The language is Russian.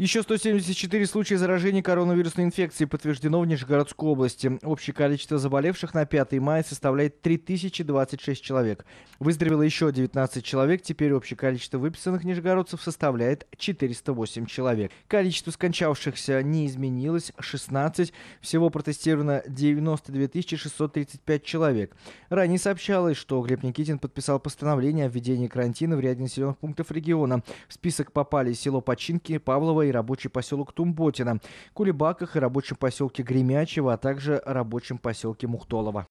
Еще 174 случая заражения коронавирусной инфекцией подтверждено в Нижегородской области. Общее количество заболевших на 5 мая составляет 3026 человек. Выздоровело еще 19 человек. Теперь общее количество выписанных нижегородцев составляет 408 человек. Количество скончавшихся не изменилось – 16. Всего протестировано 92 635 человек. Ранее сообщалось, что Глеб Никитин подписал постановление о введении карантина в ряде населенных пунктов региона. В список попали село Починки, Павлово и рабочий поселок Тумботина, Кулебаках и рабочем поселке Гремячево, а также рабочем поселке Мухтолова.